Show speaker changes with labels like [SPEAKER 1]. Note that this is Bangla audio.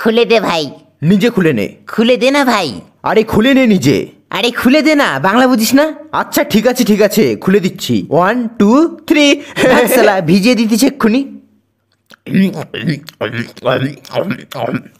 [SPEAKER 1] খুলে দে ভাই নিজে খুলে নে খুলে দে না ভাই আরে খুলে নে নিজে আরে খুলে দে না বাংলা বুঝিস না আচ্ছা ঠিক আছে ঠিক আছে খুলে দিচ্ছি ওয়ান টু থ্রি
[SPEAKER 2] ভিজিয়ে দিতেছে এক্ষুনি